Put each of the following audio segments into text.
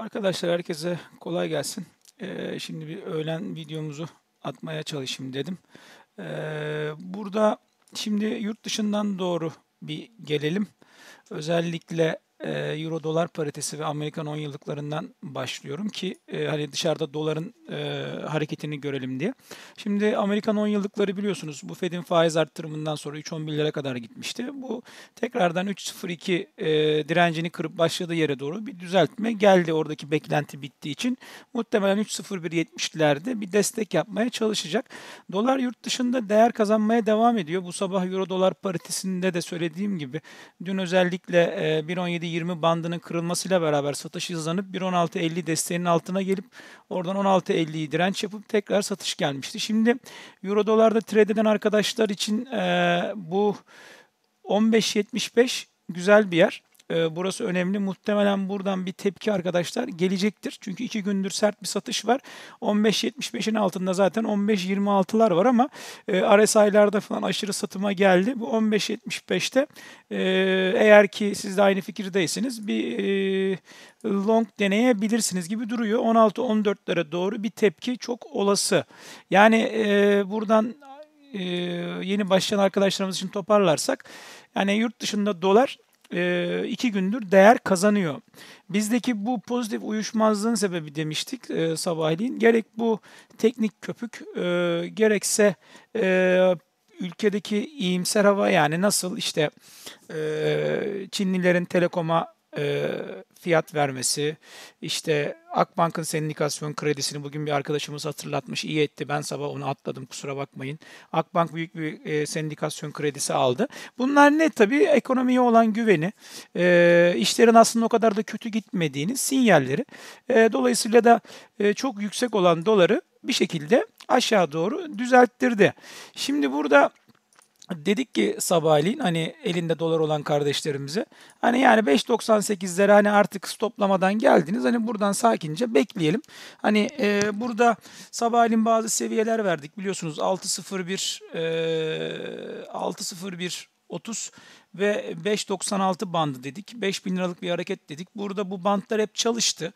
Arkadaşlar herkese kolay gelsin. Ee, şimdi bir öğlen videomuzu atmaya çalışayım dedim. Ee, burada şimdi yurt dışından doğru bir gelelim. Özellikle ee, Euro dolar paritesi ve Amerikan 10 yıllıklarından başlıyorum ki e, hani dışarıda doların e, hareketini görelim diye. Şimdi Amerikan 10 yıllıkları biliyorsunuz bu Fed'in faiz arttırımından sonra 3.11 lira kadar gitmişti. Bu tekrardan 3.02 e, direncini kırıp başladığı yere doğru bir düzeltme geldi oradaki beklenti bittiği için. Muhtemelen 3.01.70'lerde bir destek yapmaya çalışacak. Dolar yurt dışında değer kazanmaya devam ediyor. Bu sabah Euro dolar paritesinde de söylediğim gibi dün özellikle e, 1.17 20 bandının kırılmasıyla beraber satış hızlanıp 1.16.50 desteğinin altına gelip oradan 16.50'yi direnç yapıp tekrar satış gelmişti. Şimdi Euro dolarda trade eden arkadaşlar için e, bu 15.75 güzel bir yer. Ee, burası önemli. Muhtemelen buradan bir tepki arkadaşlar gelecektir. Çünkü iki gündür sert bir satış var. 15.75'in altında zaten 15.26'lar var ama e, RSI'larda falan aşırı satıma geldi. Bu 15.75'te e, eğer ki siz de aynı fikirdeyseniz bir e, long deneyebilirsiniz gibi duruyor. 16-14'lere doğru bir tepki çok olası. Yani e, buradan e, yeni başlayan arkadaşlarımız için toparlarsak yani yurt dışında dolar e, iki gündür değer kazanıyor. Bizdeki bu pozitif uyuşmazlığın sebebi demiştik e, sabahleyin. Gerek bu teknik köpük e, gerekse e, ülkedeki iyimser hava yani nasıl işte e, Çinlilerin telekoma e, fiyat vermesi, işte Akbank'ın sendikasyon kredisini bugün bir arkadaşımız hatırlatmış, iyi etti ben sabah onu atladım kusura bakmayın. Akbank büyük bir e, sendikasyon kredisi aldı. Bunlar ne tabii ekonomiye olan güveni, e, işlerin aslında o kadar da kötü gitmediğini sinyalleri. E, dolayısıyla da e, çok yüksek olan doları bir şekilde aşağı doğru düzelttirdi. Şimdi burada dedik ki sabahleyin hani elinde dolar olan kardeşlerimize hani yani 5.98'lere hani artık stoplamadan geldiniz hani buradan sakince bekleyelim. Hani e, burada sabahleyin bazı seviyeler verdik biliyorsunuz 6.01 e, 6.01 30 ve 5.96 bandı dedik. 5000 liralık bir hareket dedik. Burada bu bandlar hep çalıştı.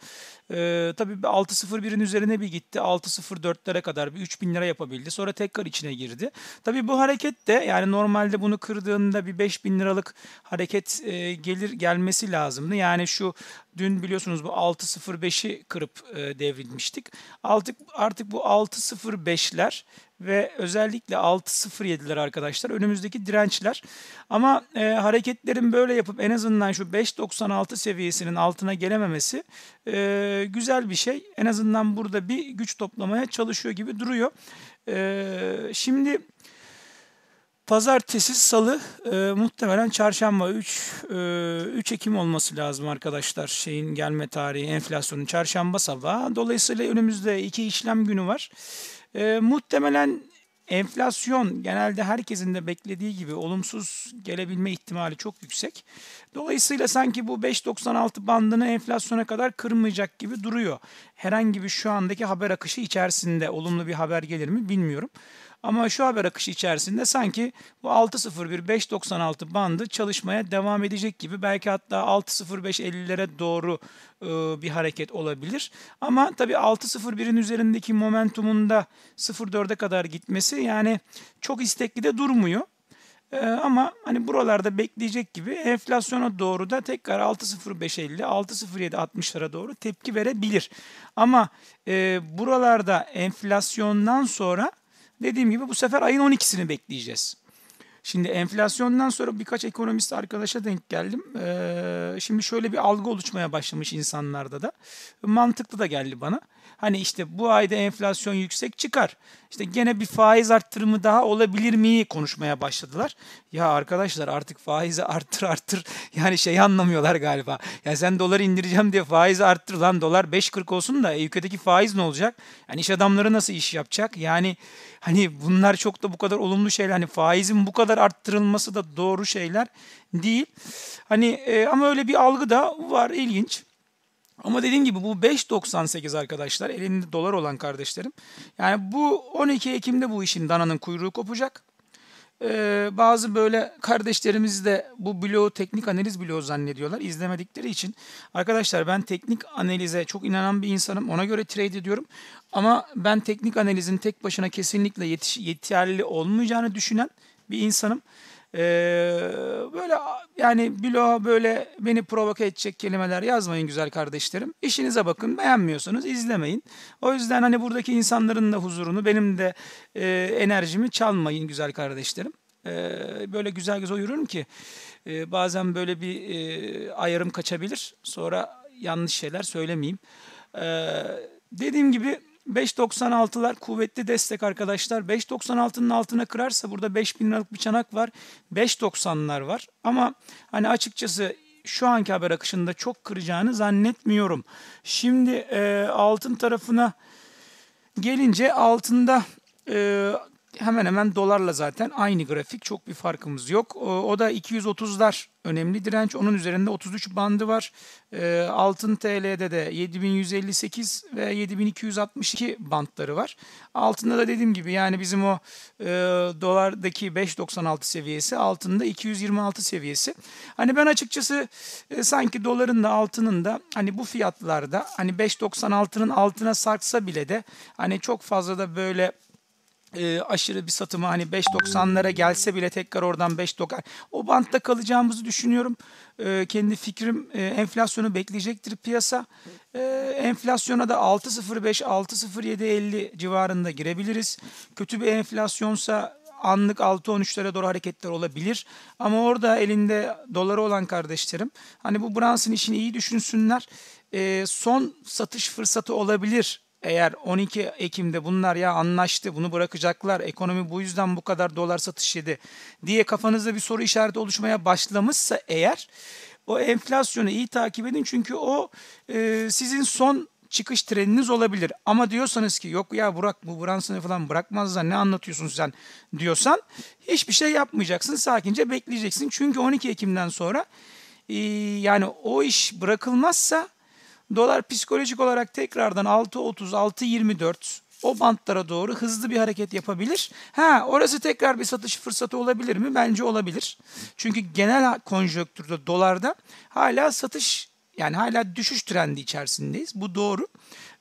Ee, tabii 6.01'in üzerine bir gitti. 6.04'lere kadar bir 3000 lira yapabildi. Sonra tekrar içine girdi. Tabii bu hareket de yani normalde bunu kırdığında bir 5000 liralık hareket e, gelir gelmesi lazımdı. Yani şu dün biliyorsunuz bu 6.05'i kırıp e, devrilmiştik. Artık artık bu 6.05'ler ve özellikle 6.07'ler arkadaşlar önümüzdeki dirençler. Ama e, hareketlerin böyle yapıp en azından şu 5.96 seviyesinin altına gelememesi e, güzel bir şey. En azından burada bir güç toplamaya çalışıyor gibi duruyor. E, şimdi pazartesi, salı e, muhtemelen çarşamba 3 e, 3 Ekim olması lazım arkadaşlar. Şeyin gelme tarihi enflasyonun çarşamba sabahı. Dolayısıyla önümüzde iki işlem günü var. E, muhtemelen enflasyon genelde herkesin de beklediği gibi olumsuz gelebilme ihtimali çok yüksek. Dolayısıyla sanki bu 5.96 bandını enflasyona kadar kırmayacak gibi duruyor. Herhangi bir şu andaki haber akışı içerisinde olumlu bir haber gelir mi bilmiyorum. Ama şu haber akışı içerisinde sanki bu 6.01-5.96 bandı çalışmaya devam edecek gibi belki hatta 6.05-50'lere doğru e, bir hareket olabilir. Ama tabii 6.01'in üzerindeki momentumunda 0.4'e kadar gitmesi yani çok istekli de durmuyor. Ee, ama hani buralarda bekleyecek gibi enflasyona doğru da tekrar 6.0550, 6.0760'lara doğru tepki verebilir. Ama e, buralarda enflasyondan sonra Dediğim gibi bu sefer ayın 12'sini bekleyeceğiz. Şimdi enflasyondan sonra birkaç ekonomist arkadaşa denk geldim. Ee, şimdi şöyle bir algı oluşmaya başlamış insanlarda da. Mantıklı da geldi bana. Hani işte bu ayda enflasyon yüksek çıkar. İşte gene bir faiz arttırımı daha olabilir mi konuşmaya başladılar. Ya arkadaşlar artık faizi arttır arttır. Yani şey anlamıyorlar galiba. Ya sen doları indireceğim diye faizi arttır lan dolar 5.40 olsun da e, ülkedeki faiz ne olacak? Yani iş adamları nasıl iş yapacak? Yani hani bunlar çok da bu kadar olumlu şeyler. Hani faizin bu kadar arttırılması da doğru şeyler değil. Hani e, ama öyle bir algı da var ilginç. Ama dediğim gibi bu 5.98 arkadaşlar elinde dolar olan kardeşlerim. Yani bu 12 Ekim'de bu işin dananın kuyruğu kopacak. Ee, bazı böyle kardeşlerimiz de bu bloğu teknik analiz bloğu zannediyorlar izlemedikleri için. Arkadaşlar ben teknik analize çok inanan bir insanım ona göre trade ediyorum. Ama ben teknik analizin tek başına kesinlikle yetiş yeterli olmayacağını düşünen bir insanım. Ee, yani bloğa böyle beni provoke edecek kelimeler yazmayın güzel kardeşlerim. İşinize bakın. Beğenmiyorsanız izlemeyin. O yüzden hani buradaki insanların da huzurunu, benim de e, enerjimi çalmayın güzel kardeşlerim. E, böyle güzel güzel yürürüm ki e, bazen böyle bir e, ayarım kaçabilir. Sonra yanlış şeyler söylemeyeyim. E, dediğim gibi 5.96'lar kuvvetli destek arkadaşlar. 5.96'nın altına kırarsa burada 5000 liralık bir çanak var. 5.90'lar var. Ama hani açıkçası şu anki haber akışında çok kıracağını zannetmiyorum. Şimdi e, altın tarafına gelince altında e, hemen hemen dolarla zaten aynı grafik. Çok bir farkımız yok. O da 230'lar önemli direnç. Onun üzerinde 33 bandı var. Ee, altın TL'de de 7158 ve 7262 bandları var. Altında da dediğim gibi yani bizim o e, dolardaki 5.96 seviyesi altında 226 seviyesi. Hani ben açıkçası e, sanki doların da altının da hani bu fiyatlarda hani 5.96'nın altına sarksa bile de hani çok fazla da böyle e, aşırı bir satımı hani 5.90'lara gelse bile tekrar oradan 5.90 o bantta kalacağımızı düşünüyorum. E, kendi fikrim e, enflasyonu bekleyecektir piyasa. E, enflasyona da 6.05 6.07.50 civarında girebiliriz. Kötü bir enflasyonsa anlık 6.13'lere doğru hareketler olabilir. Ama orada elinde doları olan kardeşlerim hani bu Bruns'ın işini iyi düşünsünler. E, son satış fırsatı olabilir eğer 12 Ekim'de bunlar ya anlaştı bunu bırakacaklar ekonomi bu yüzden bu kadar dolar satış yedi diye kafanızda bir soru işareti oluşmaya başlamışsa eğer o enflasyonu iyi takip edin çünkü o e, sizin son çıkış treniniz olabilir. Ama diyorsanız ki yok ya Burak bu Brunson'ı falan bırakmazlar ne anlatıyorsun sen diyorsan hiçbir şey yapmayacaksın. Sakince bekleyeceksin. Çünkü 12 Ekim'den sonra e, yani o iş bırakılmazsa Dolar psikolojik olarak tekrardan 6.30, 6.24 o bantlara doğru hızlı bir hareket yapabilir. Ha orası tekrar bir satış fırsatı olabilir mi? Bence olabilir. Çünkü genel konjöktürde dolarda hala satış yani hala düşüş trendi içerisindeyiz. Bu doğru.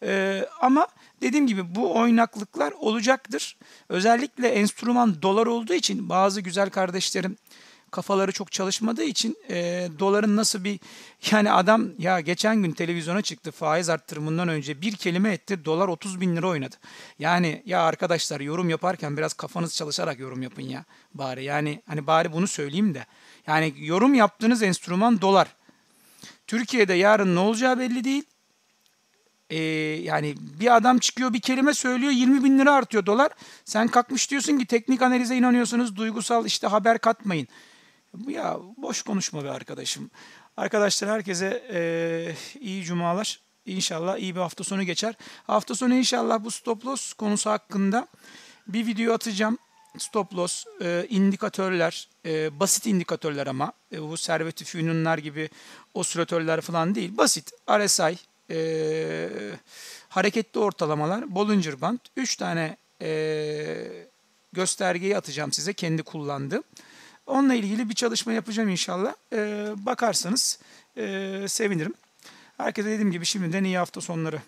Ee, ama dediğim gibi bu oynaklıklar olacaktır. Özellikle enstrüman dolar olduğu için bazı güzel kardeşlerim kafaları çok çalışmadığı için e, doların nasıl bir yani adam ya geçen gün televizyona çıktı faiz arttırımından önce bir kelime etti dolar 30 bin lira oynadı. Yani ya arkadaşlar yorum yaparken biraz kafanız çalışarak yorum yapın ya bari yani hani bari bunu söyleyeyim de. Yani yorum yaptığınız enstrüman dolar. Türkiye'de yarın ne olacağı belli değil. Ee, yani bir adam çıkıyor bir kelime söylüyor 20 bin lira artıyor dolar. Sen kalkmış diyorsun ki teknik analize inanıyorsunuz duygusal işte haber katmayın. Ya boş konuşma be arkadaşım. Arkadaşlar herkese e, iyi cumalar. İnşallah iyi bir hafta sonu geçer. Hafta sonu inşallah bu stop loss konusu hakkında bir video atacağım. Stop loss, e, indikatörler, e, basit indikatörler ama e, bu serveti füyününler gibi osilatörler falan değil. Basit RSI, e, hareketli ortalamalar, Bollinger Band. Üç tane e, göstergeyi atacağım size kendi kullandığım. Onunla ilgili bir çalışma yapacağım inşallah. Ee, bakarsanız e, sevinirim. Herkese dediğim gibi şimdiden iyi hafta sonları.